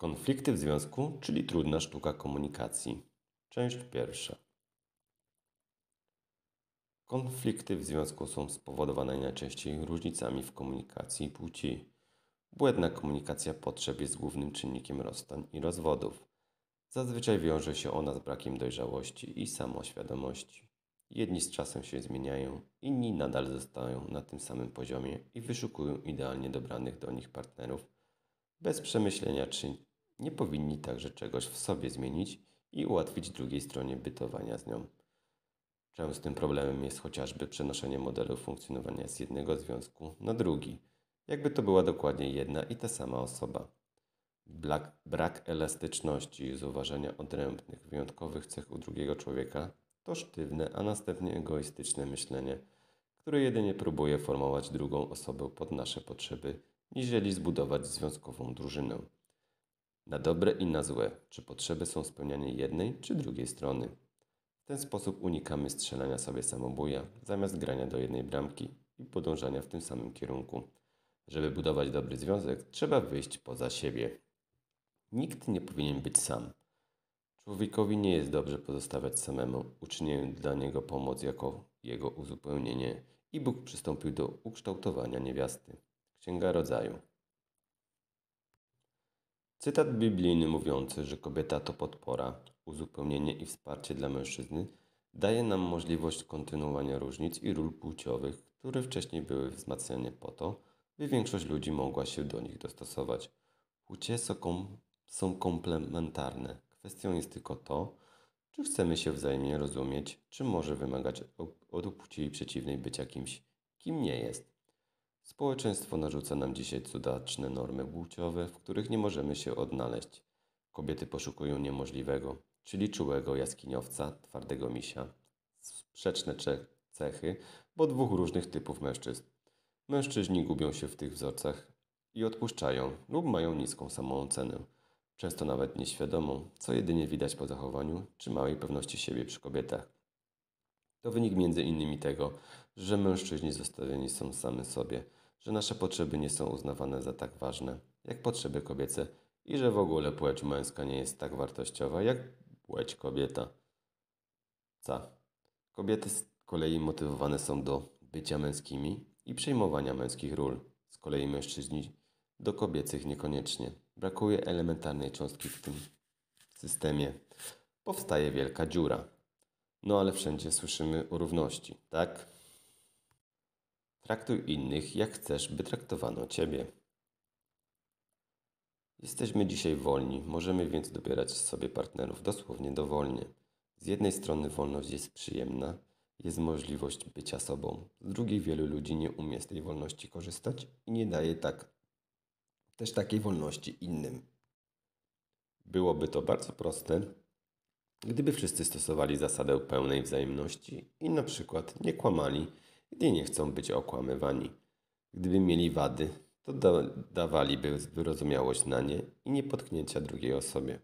Konflikty w związku, czyli trudna sztuka komunikacji. Część pierwsza. Konflikty w związku są spowodowane najczęściej różnicami w komunikacji płci. Błędna komunikacja potrzeb jest głównym czynnikiem rozstań i rozwodów. Zazwyczaj wiąże się ona z brakiem dojrzałości i samoświadomości. Jedni z czasem się zmieniają, inni nadal zostają na tym samym poziomie i wyszukują idealnie dobranych do nich partnerów, bez przemyślenia czy nie powinni także czegoś w sobie zmienić i ułatwić drugiej stronie bytowania z nią. Częstym problemem jest chociażby przenoszenie modelu funkcjonowania z jednego związku na drugi, jakby to była dokładnie jedna i ta sama osoba. Brak, brak elastyczności i zauważenia odrębnych, wyjątkowych cech u drugiego człowieka to sztywne, a następnie egoistyczne myślenie, które jedynie próbuje formować drugą osobę pod nasze potrzeby, niżeli zbudować związkową drużynę na dobre i na złe, czy potrzeby są spełniane jednej czy drugiej strony. W ten sposób unikamy strzelania sobie samobuja zamiast grania do jednej bramki i podążania w tym samym kierunku. Żeby budować dobry związek, trzeba wyjść poza siebie. Nikt nie powinien być sam. Człowiekowi nie jest dobrze pozostawiać samemu. Uczynię dla niego pomoc jako jego uzupełnienie i Bóg przystąpił do ukształtowania niewiasty. Księga Rodzaju. Cytat biblijny mówiący, że kobieta to podpora, uzupełnienie i wsparcie dla mężczyzny, daje nam możliwość kontynuowania różnic i ról płciowych, które wcześniej były wzmacniane po to, by większość ludzi mogła się do nich dostosować. Płcie są komplementarne. Kwestią jest tylko to, czy chcemy się wzajemnie rozumieć, czy może wymagać od płci przeciwnej bycia kimś, kim nie jest. Społeczeństwo narzuca nam dzisiaj cudaczne normy płciowe, w których nie możemy się odnaleźć. Kobiety poszukują niemożliwego, czyli czułego jaskiniowca, twardego misia. Sprzeczne cechy, bo dwóch różnych typów mężczyzn. Mężczyźni gubią się w tych wzorcach i odpuszczają lub mają niską samoocenę, często nawet nieświadomą, co jedynie widać po zachowaniu czy małej pewności siebie przy kobietach. To wynik między innymi tego, że mężczyźni zostawieni są sami sobie, że nasze potrzeby nie są uznawane za tak ważne jak potrzeby kobiece i że w ogóle płeć męska nie jest tak wartościowa jak płeć kobieta. Ca. Kobiety z kolei motywowane są do bycia męskimi i przejmowania męskich ról. Z kolei mężczyźni do kobiecych niekoniecznie. Brakuje elementarnej cząstki w tym systemie. Powstaje wielka dziura. No ale wszędzie słyszymy o równości, tak? Traktuj innych, jak chcesz, by traktowano Ciebie. Jesteśmy dzisiaj wolni, możemy więc dobierać sobie partnerów dosłownie dowolnie. Z jednej strony wolność jest przyjemna, jest możliwość bycia sobą. Z drugiej wielu ludzi nie umie z tej wolności korzystać i nie daje tak też takiej wolności innym. Byłoby to bardzo proste, gdyby wszyscy stosowali zasadę pełnej wzajemności i na przykład nie kłamali gdy nie chcą być okłamywani. Gdyby mieli wady, to da dawaliby wyrozumiałość na nie i nie potknięcia drugiej osobie.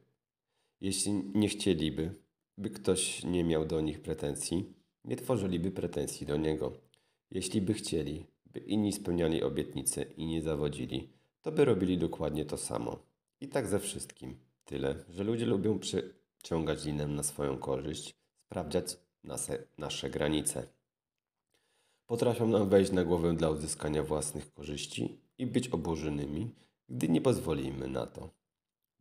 Jeśli nie chcieliby, by ktoś nie miał do nich pretensji, nie tworzyliby pretensji do niego. Jeśli by chcieli, by inni spełniali obietnice i nie zawodzili, to by robili dokładnie to samo. I tak ze wszystkim. Tyle, że ludzie lubią przyciągać linę na swoją korzyść, sprawdzać nasze, nasze granice potrafią nam wejść na głowę dla uzyskania własnych korzyści i być oburzynymi, gdy nie pozwolimy na to.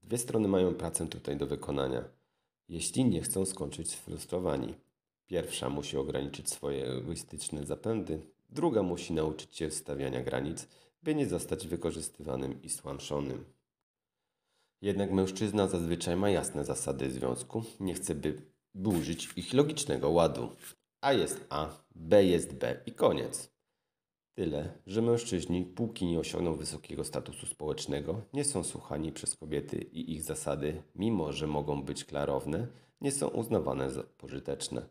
Dwie strony mają pracę tutaj do wykonania, jeśli nie chcą skończyć sfrustrowani. Pierwsza musi ograniczyć swoje egoistyczne zapędy, druga musi nauczyć się stawiania granic, by nie zostać wykorzystywanym i słamszonym. Jednak mężczyzna zazwyczaj ma jasne zasady związku, nie chce by burzyć ich logicznego ładu. A jest A, B jest B i koniec. Tyle, że mężczyźni, póki nie osiągną wysokiego statusu społecznego, nie są słuchani przez kobiety i ich zasady, mimo że mogą być klarowne, nie są uznawane za pożyteczne.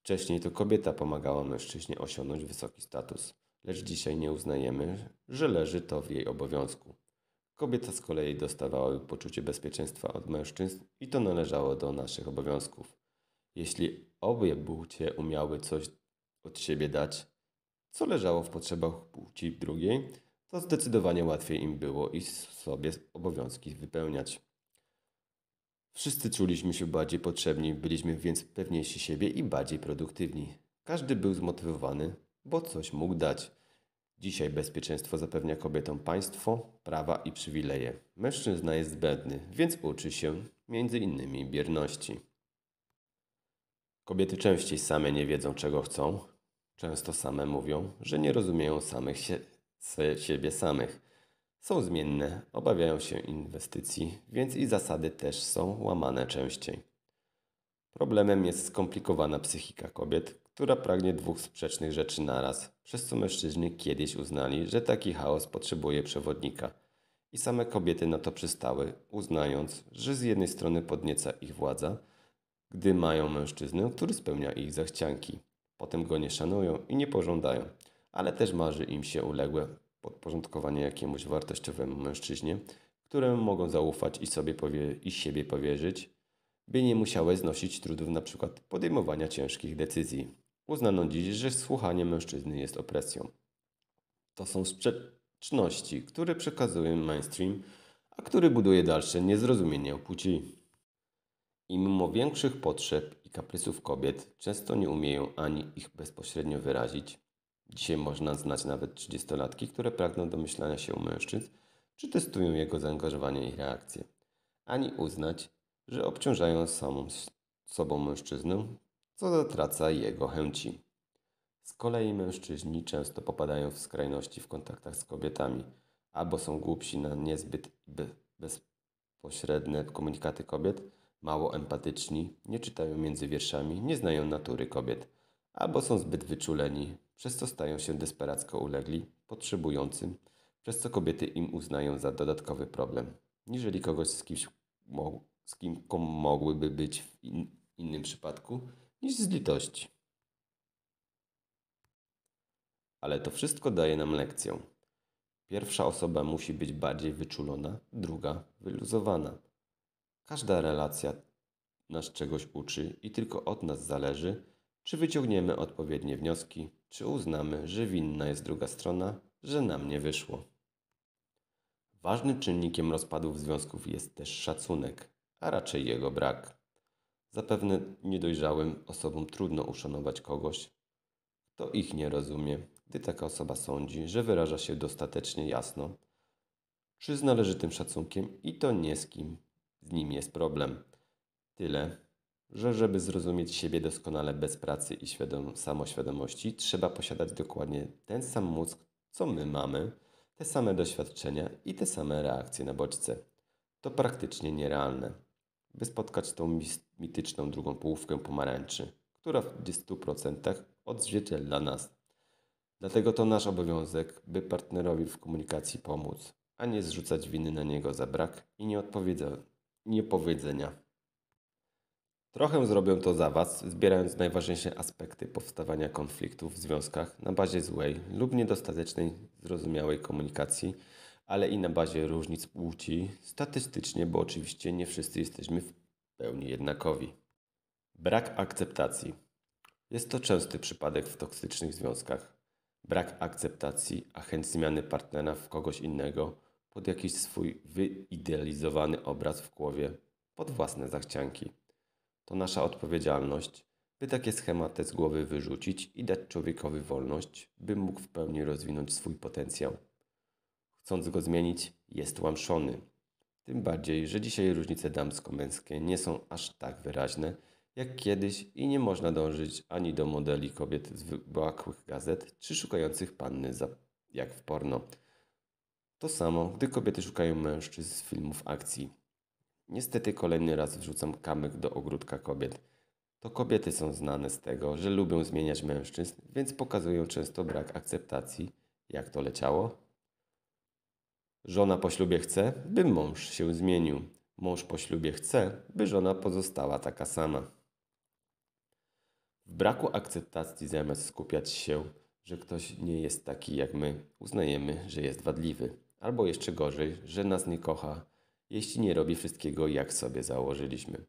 Wcześniej to kobieta pomagała mężczyźnie osiągnąć wysoki status, lecz dzisiaj nie uznajemy, że leży to w jej obowiązku. Kobieta z kolei dostawała poczucie bezpieczeństwa od mężczyzn i to należało do naszych obowiązków. Jeśli obie płcie umiały coś od siebie dać. Co leżało w potrzebach płci drugiej, to zdecydowanie łatwiej im było i sobie obowiązki wypełniać. Wszyscy czuliśmy się bardziej potrzebni, byliśmy więc pewniejsi siebie i bardziej produktywni. Każdy był zmotywowany, bo coś mógł dać. Dzisiaj bezpieczeństwo zapewnia kobietom państwo, prawa i przywileje. Mężczyzna jest zbędny, więc uczy się między innymi bierności. Kobiety częściej same nie wiedzą, czego chcą. Często same mówią, że nie rozumieją samych się, se, siebie samych. Są zmienne, obawiają się inwestycji, więc i zasady też są łamane częściej. Problemem jest skomplikowana psychika kobiet, która pragnie dwóch sprzecznych rzeczy naraz, przez co mężczyźni kiedyś uznali, że taki chaos potrzebuje przewodnika. I same kobiety na to przystały, uznając, że z jednej strony podnieca ich władza, gdy mają mężczyznę, który spełnia ich zachcianki. Potem go nie szanują i nie pożądają, ale też marzy im się uległe podporządkowanie jakiemuś wartościowemu mężczyźnie, któremu mogą zaufać i sobie powie, i siebie powierzyć, by nie musiały znosić trudów np. podejmowania ciężkich decyzji. Uznano dziś, że słuchanie mężczyzny jest opresją. To są sprzeczności, które przekazuje mainstream, a który buduje dalsze niezrozumienie o płci. I mimo większych potrzeb i kaprysów kobiet, często nie umieją ani ich bezpośrednio wyrazić. Dzisiaj można znać nawet trzydziestolatki, które pragną domyślania się u mężczyzn, czy testują jego zaangażowanie i reakcje. Ani uznać, że obciążają samą sobą mężczyznę, co zatraca jego chęci. Z kolei mężczyźni często popadają w skrajności w kontaktach z kobietami, albo są głupsi na niezbyt bezpośrednie komunikaty kobiet, mało empatyczni, nie czytają między wierszami, nie znają natury kobiet, albo są zbyt wyczuleni, przez co stają się desperacko ulegli, potrzebującym, przez co kobiety im uznają za dodatkowy problem, niżeli kogoś z kimś, z kim mogłyby być w in innym przypadku niż z litości. Ale to wszystko daje nam lekcję. Pierwsza osoba musi być bardziej wyczulona, druga wyluzowana Każda relacja nas czegoś uczy i tylko od nas zależy, czy wyciągniemy odpowiednie wnioski, czy uznamy, że winna jest druga strona, że nam nie wyszło. Ważnym czynnikiem rozpadów związków jest też szacunek, a raczej jego brak. Zapewne niedojrzałym osobom trudno uszanować kogoś, kto ich nie rozumie, gdy taka osoba sądzi, że wyraża się dostatecznie jasno, czy z należytym szacunkiem i to nie z kim z nim jest problem. Tyle, że żeby zrozumieć siebie doskonale bez pracy i świadom- samoświadomości, trzeba posiadać dokładnie ten sam mózg, co my mamy, te same doświadczenia i te same reakcje na bodźce. To praktycznie nierealne, by spotkać tą mityczną drugą połówkę pomarańczy, która w 100% odzwierciedla nas. Dlatego to nasz obowiązek, by partnerowi w komunikacji pomóc, a nie zrzucać winy na niego za brak i nieodpowiedzialność niepowiedzenia. Trochę zrobię to za Was, zbierając najważniejsze aspekty powstawania konfliktów w związkach na bazie złej lub niedostatecznej zrozumiałej komunikacji, ale i na bazie różnic płci, statystycznie, bo oczywiście nie wszyscy jesteśmy w pełni jednakowi. Brak akceptacji. Jest to częsty przypadek w toksycznych związkach. Brak akceptacji, a chęć zmiany partnera w kogoś innego – pod jakiś swój wyidealizowany obraz w głowie, pod własne zachcianki. To nasza odpowiedzialność, by takie schematy z głowy wyrzucić i dać człowiekowi wolność, by mógł w pełni rozwinąć swój potencjał. Chcąc go zmienić, jest łamszony. Tym bardziej, że dzisiaj różnice damsko-męskie nie są aż tak wyraźne jak kiedyś i nie można dążyć ani do modeli kobiet z wybłakłych gazet, czy szukających panny za, jak w porno. To samo, gdy kobiety szukają mężczyzn z filmów akcji. Niestety kolejny raz wrzucam kamyk do ogródka kobiet. To kobiety są znane z tego, że lubią zmieniać mężczyzn, więc pokazują często brak akceptacji. Jak to leciało? Żona po ślubie chce, by mąż się zmienił. Mąż po ślubie chce, by żona pozostała taka sama. W braku akceptacji, zamiast skupiać się, że ktoś nie jest taki jak my, uznajemy, że jest wadliwy. Albo jeszcze gorzej, że nas nie kocha, jeśli nie robi wszystkiego, jak sobie założyliśmy.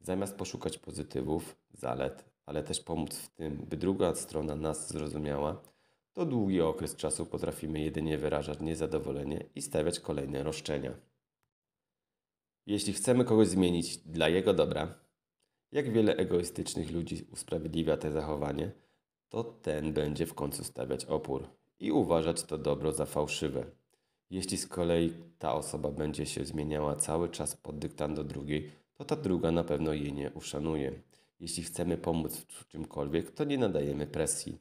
Zamiast poszukać pozytywów, zalet, ale też pomóc w tym, by druga strona nas zrozumiała, to długi okres czasu potrafimy jedynie wyrażać niezadowolenie i stawiać kolejne roszczenia. Jeśli chcemy kogoś zmienić dla jego dobra, jak wiele egoistycznych ludzi usprawiedliwia te zachowanie, to ten będzie w końcu stawiać opór i uważać to dobro za fałszywe. Jeśli z kolei ta osoba będzie się zmieniała cały czas pod dyktando drugiej, to ta druga na pewno jej nie uszanuje. Jeśli chcemy pomóc w czymkolwiek, to nie nadajemy presji.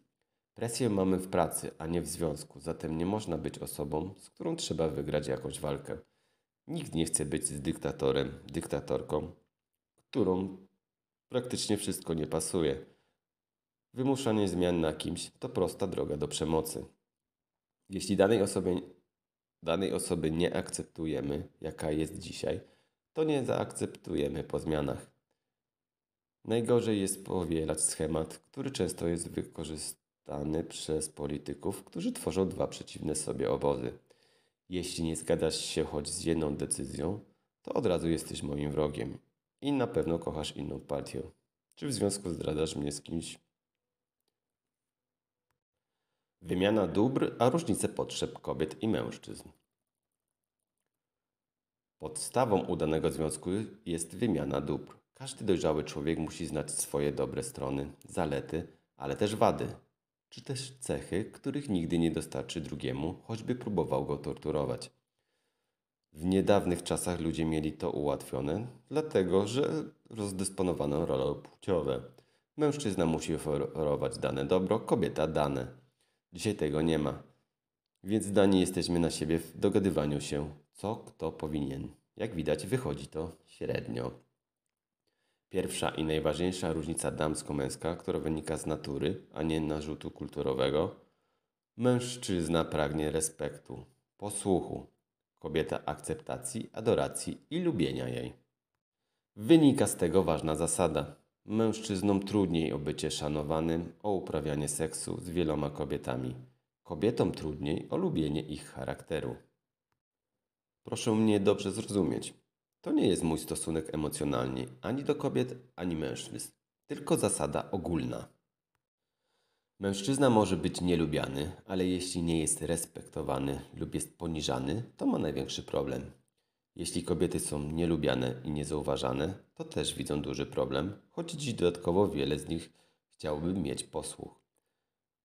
Presję mamy w pracy, a nie w związku, zatem nie można być osobą, z którą trzeba wygrać jakąś walkę. Nikt nie chce być z dyktatorem, dyktatorką, którą praktycznie wszystko nie pasuje. Wymuszanie zmian na kimś to prosta droga do przemocy. Jeśli danej osobie danej osoby nie akceptujemy, jaka jest dzisiaj, to nie zaakceptujemy po zmianach. Najgorzej jest powielać schemat, który często jest wykorzystany przez polityków, którzy tworzą dwa przeciwne sobie obozy. Jeśli nie zgadzasz się choć z jedną decyzją, to od razu jesteś moim wrogiem i na pewno kochasz inną partię. Czy w związku zdradzasz mnie z kimś, wymiana dóbr, a różnice potrzeb kobiet i mężczyzn. Podstawą udanego związku jest wymiana dóbr. Każdy dojrzały człowiek musi znać swoje dobre strony, zalety, ale też wady, czy też cechy, których nigdy nie dostarczy drugiemu, choćby próbował go torturować. W niedawnych czasach ludzie mieli to ułatwione, dlatego że rozdysponowano role płciowe. Mężczyzna musi oferować dane dobro, kobieta dane. Dzisiaj tego nie ma. Więc zdani jesteśmy na siebie w dogadywaniu się, co kto powinien. Jak widać, wychodzi to średnio. Pierwsza i najważniejsza różnica damsko-męska, która wynika z natury, a nie narzutu kulturowego. Mężczyzna pragnie respektu, posłuchu, kobieta akceptacji, adoracji i lubienia jej. Wynika z tego ważna zasada. Mężczyznom trudniej o bycie szanowanym, o uprawianie seksu z wieloma kobietami. Kobietom trudniej o lubienie ich charakteru. Proszę mnie dobrze zrozumieć. To nie jest mój stosunek emocjonalny ani do kobiet, ani mężczyzn, tylko zasada ogólna. Mężczyzna może być nielubiany, ale jeśli nie jest respektowany lub jest poniżany, to ma największy problem. Jeśli kobiety są nielubiane i niezauważane, to też widzą duży problem, choć dziś dodatkowo wiele z nich chciałoby mieć posłuch.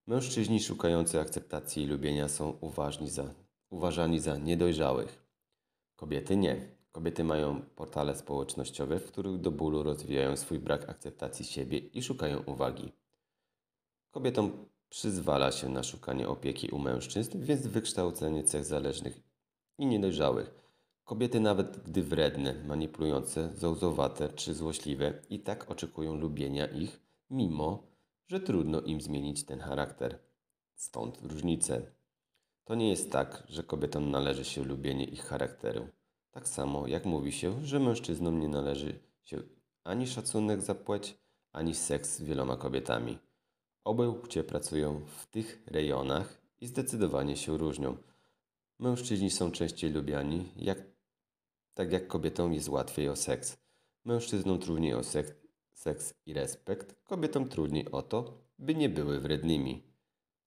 Mężczyźni szukający akceptacji i lubienia są uważni za, uważani za niedojrzałych. Kobiety nie. Kobiety mają portale społecznościowe, w których do bólu rozwijają swój brak akceptacji siebie i szukają uwagi. Kobietom przyzwala się na szukanie opieki u mężczyzn, więc wykształcenie cech zależnych i niedojrzałych – Kobiety, nawet gdy wredne, manipulujące, zołzowate czy złośliwe, i tak oczekują lubienia ich, mimo że trudno im zmienić ten charakter. Stąd różnice. To nie jest tak, że kobietom należy się lubienie ich charakteru. Tak samo jak mówi się, że mężczyznom nie należy się ani szacunek za płeć, ani seks z wieloma kobietami. Obie płcie pracują w tych rejonach i zdecydowanie się różnią. Mężczyźni są częściej lubiani, jak tak jak kobietom jest łatwiej o seks. Mężczyznom trudniej o seks, seks i respekt, kobietom trudniej o to, by nie były wrednymi,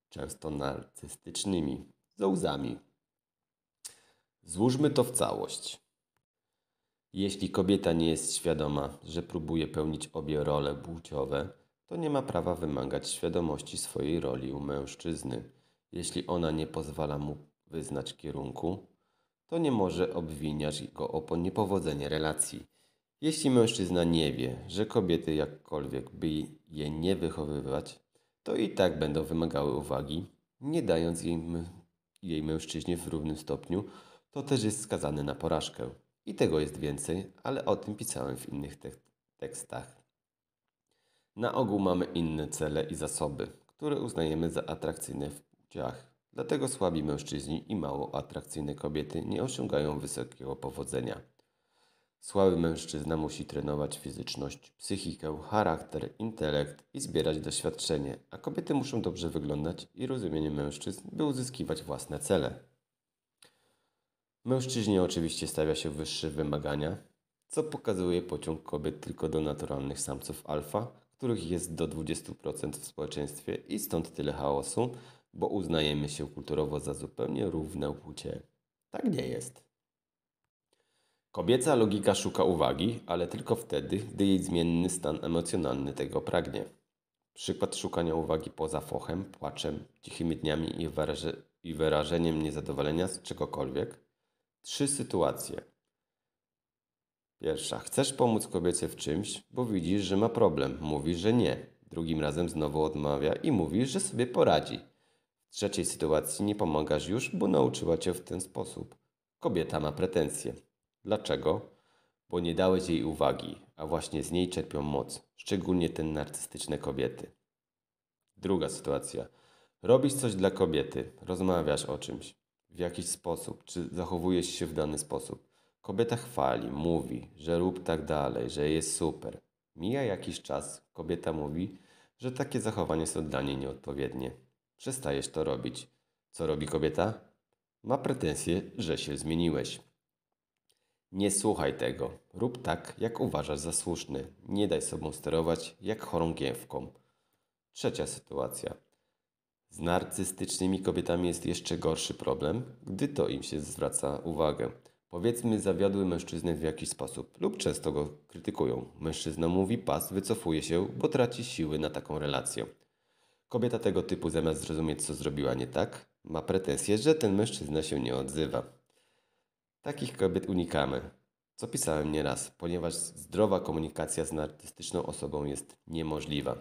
często narcystycznymi, za łzami. Złóżmy to w całość. Jeśli kobieta nie jest świadoma, że próbuje pełnić obie role płciowe, to nie ma prawa wymagać świadomości swojej roli u mężczyzny. Jeśli ona nie pozwala mu wyznać kierunku, to nie może obwiniać go o niepowodzenie relacji. Jeśli mężczyzna nie wie, że kobiety jakkolwiek by je nie wychowywać, to i tak będą wymagały uwagi, nie dając jej, jej mężczyźnie w równym stopniu, to też jest skazany na porażkę. I tego jest więcej, ale o tym pisałem w innych te tekstach. Na ogół mamy inne cele i zasoby, które uznajemy za atrakcyjne w płciach. Dlatego słabi mężczyźni i mało atrakcyjne kobiety nie osiągają wysokiego powodzenia. Słaby mężczyzna musi trenować fizyczność, psychikę, charakter, intelekt i zbierać doświadczenie, a kobiety muszą dobrze wyglądać i rozumienie mężczyzn, by uzyskiwać własne cele. Mężczyźnie oczywiście stawia się wyższe wymagania, co pokazuje pociąg kobiet tylko do naturalnych samców alfa, których jest do 20% w społeczeństwie i stąd tyle chaosu, bo uznajemy się kulturowo za zupełnie równe płcie. Tak nie jest. Kobieca logika szuka uwagi, ale tylko wtedy, gdy jej zmienny stan emocjonalny tego pragnie. Przykład szukania uwagi poza fochem, płaczem, cichymi dniami i, wyraże i wyrażeniem niezadowolenia z czegokolwiek. Trzy sytuacje. Pierwsza. Chcesz pomóc kobiecie w czymś, bo widzisz, że ma problem. Mówisz, że nie. Drugim razem znowu odmawia i mówisz, że sobie poradzi. W trzeciej sytuacji nie pomagasz już, bo nauczyła cię w ten sposób. Kobieta ma pretensje. Dlaczego? Bo nie dałeś jej uwagi, a właśnie z niej czerpią moc, szczególnie te narcystyczne kobiety. Druga sytuacja. Robisz coś dla kobiety, rozmawiasz o czymś, w jakiś sposób, czy zachowujesz się w dany sposób. Kobieta chwali, mówi, że rób tak dalej, że jest super. Mija jakiś czas, kobieta mówi, że takie zachowania są dla niej nieodpowiednie. Przestajesz to robić. Co robi kobieta? Ma pretensje, że się zmieniłeś. Nie słuchaj tego. Rób tak, jak uważasz za słuszny. Nie daj sobą sterować jak chorą Trzecia sytuacja. Z narcystycznymi kobietami jest jeszcze gorszy problem, gdy to im się zwraca uwagę. Powiedzmy, zawiodły mężczyznę w jakiś sposób lub często go krytykują. Mężczyzna mówi pas, wycofuje się, bo traci siły na taką relację. Kobieta tego typu zamiast zrozumieć, co zrobiła nie tak, ma pretensję, że ten mężczyzna się nie odzywa. Takich kobiet unikamy, co pisałem nieraz, ponieważ zdrowa komunikacja z narcystyczną osobą jest niemożliwa.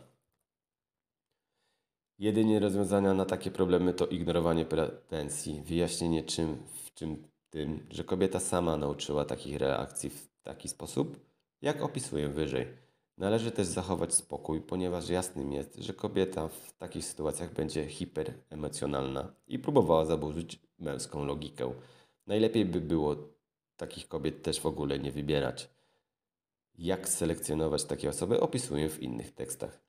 Jedynie rozwiązania na takie problemy to ignorowanie pretensji, wyjaśnienie czym, w czym tym, że kobieta sama nauczyła takich reakcji w taki sposób, jak opisuję wyżej. Należy też zachować spokój, ponieważ jasnym jest, że kobieta w takich sytuacjach będzie hiperemocjonalna i próbowała zaburzyć męską logikę. Najlepiej by było takich kobiet też w ogóle nie wybierać. Jak selekcjonować takie osoby opisuję w innych tekstach.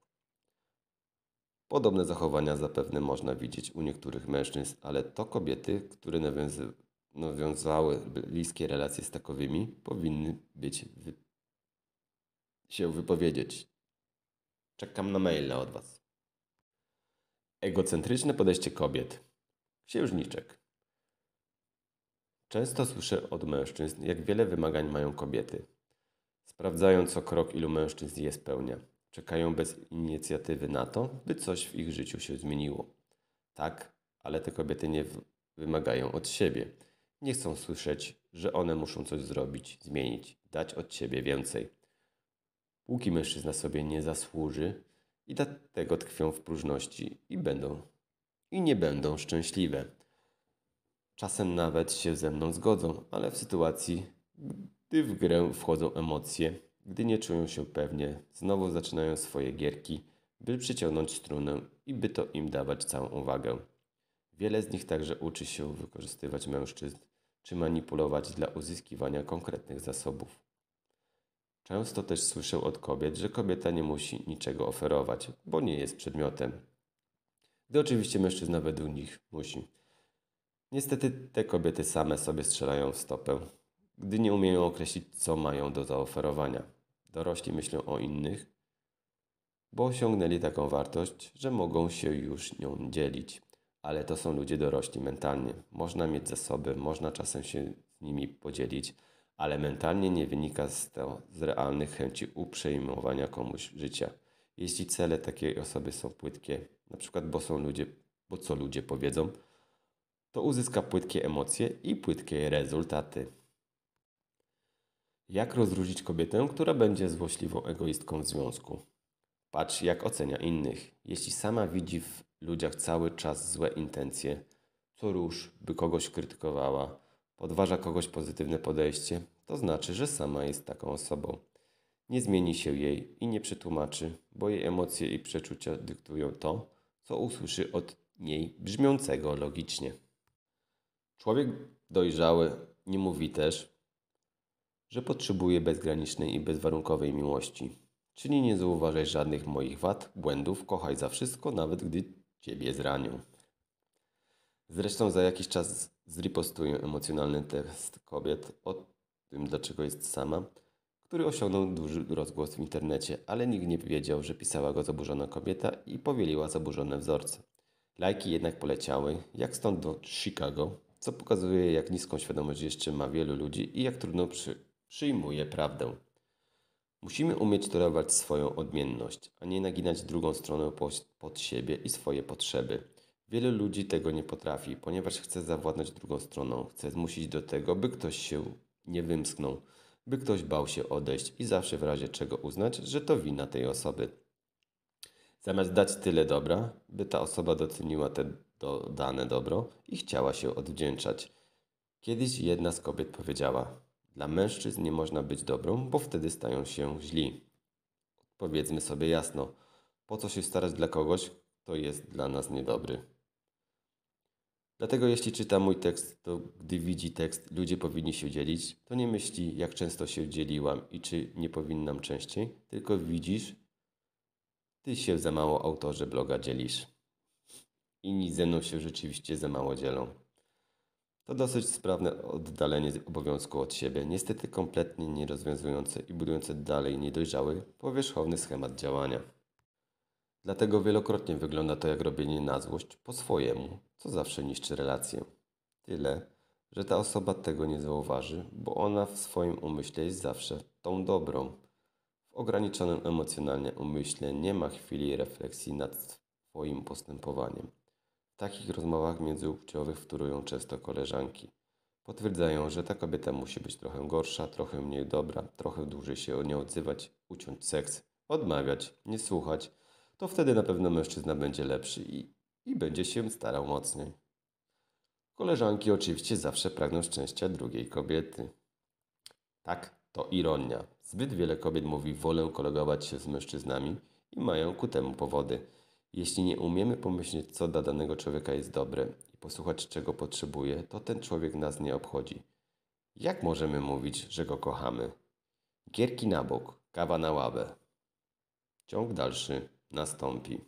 Podobne zachowania zapewne można widzieć u niektórych mężczyzn, ale to kobiety, które nawiązy, nawiązały bliskie relacje z takowymi, powinny być wypisane się wypowiedzieć. Czekam na maila od Was. Egocentryczne podejście kobiet. Księżniczek. Często słyszę od mężczyzn, jak wiele wymagań mają kobiety. Sprawdzają co krok, ilu mężczyzn je spełnia. Czekają bez inicjatywy na to, by coś w ich życiu się zmieniło. Tak, ale te kobiety nie wymagają od siebie. Nie chcą słyszeć, że one muszą coś zrobić, zmienić, dać od siebie więcej. Łuki mężczyzna sobie nie zasłuży i dlatego tkwią w próżności i będą i nie będą szczęśliwe. Czasem nawet się ze mną zgodzą, ale w sytuacji, gdy w grę wchodzą emocje, gdy nie czują się pewnie, znowu zaczynają swoje gierki, by przyciągnąć strunę i by to im dawać całą uwagę. Wiele z nich także uczy się wykorzystywać mężczyzn czy manipulować dla uzyskiwania konkretnych zasobów. Często też słyszę od kobiet, że kobieta nie musi niczego oferować, bo nie jest przedmiotem. Gdy oczywiście mężczyzna według nich musi. Niestety te kobiety same sobie strzelają w stopę, gdy nie umieją określić, co mają do zaoferowania. Dorośli myślą o innych, bo osiągnęli taką wartość, że mogą się już nią dzielić. Ale to są ludzie dorośli mentalnie. Można mieć zasoby, można czasem się z nimi podzielić, ale mentalnie nie wynika z, to, z realnych chęci uprzejmowania komuś życia. Jeśli cele takiej osoby są płytkie, na przykład bo są ludzie, bo co ludzie powiedzą, to uzyska płytkie emocje i płytkie rezultaty. Jak rozróżnić kobietę, która będzie złośliwą egoistką w związku? Patrz, jak ocenia innych. Jeśli sama widzi w ludziach cały czas złe intencje, co róż, by kogoś krytykowała, podważa kogoś pozytywne podejście, to znaczy, że sama jest taką osobą. Nie zmieni się jej i nie przetłumaczy, bo jej emocje i przeczucia dyktują to, co usłyszy od niej brzmiącego logicznie. Człowiek dojrzały nie mówi też, że potrzebuje bezgranicznej i bezwarunkowej miłości. Czyli nie zauważaj żadnych moich wad, błędów, kochaj za wszystko, nawet gdy ciebie zranią. Zresztą za jakiś czas zripostuję emocjonalny test kobiet o tym, dlaczego jest sama, który osiągnął duży rozgłos w internecie, ale nikt nie wiedział, że pisała go zaburzona kobieta i powieliła zaburzone wzorce. Lajki jednak poleciały, jak stąd do Chicago, co pokazuje, jak niską świadomość jeszcze ma wielu ludzi i jak trudno przy, przyjmuje prawdę. Musimy umieć tolerować swoją odmienność, a nie naginać drugą stronę pod siebie i swoje potrzeby. Wielu ludzi tego nie potrafi, ponieważ chce zawładnąć drugą stroną, chce zmusić do tego, by ktoś się nie wymsknął, by ktoś bał się odejść i zawsze w razie czego uznać, że to wina tej osoby. Zamiast dać tyle dobra, by ta osoba doceniła te do dane dobro i chciała się odwdzięczać. Kiedyś jedna z kobiet powiedziała: Dla mężczyzn nie można być dobrą, bo wtedy stają się źli. Powiedzmy sobie jasno, po co się starać dla kogoś, kto jest dla nas niedobry. Dlatego jeśli czyta mój tekst, to gdy widzi tekst ludzie powinni się dzielić, to nie myśli jak często się dzieliłam i czy nie powinnam częściej, tylko widzisz, ty się za mało autorze bloga dzielisz. Inni ze mną się rzeczywiście za mało dzielą. To dosyć sprawne oddalenie obowiązku od siebie, niestety kompletnie nierozwiązujące i budujące dalej niedojrzały, powierzchowny schemat działania. Dlatego wielokrotnie wygląda to jak robienie na złość po swojemu, co zawsze niszczy relację. Tyle, że ta osoba tego nie zauważy, bo ona w swoim umyśle jest zawsze tą dobrą. W ograniczonym emocjonalnie umyśle nie ma chwili refleksji nad swoim postępowaniem. W takich rozmowach międzyłpciowych wtórują często koleżanki. Potwierdzają, że ta kobieta musi być trochę gorsza, trochę mniej dobra, trochę dłużej się nie odzywać, uciąć seks, odmawiać, nie słuchać, to wtedy na pewno mężczyzna będzie lepszy i, i będzie się starał mocniej. Koleżanki oczywiście zawsze pragną szczęścia drugiej kobiety. Tak, to ironia. Zbyt wiele kobiet mówi wolę kolegować się z mężczyznami i mają ku temu powody. Jeśli nie umiemy pomyśleć, co dla danego człowieka jest dobre i posłuchać, czego potrzebuje, to ten człowiek nas nie obchodzi. Jak możemy mówić, że go kochamy? Gierki na bok, kawa na ławę. Ciąg dalszy nastąpi.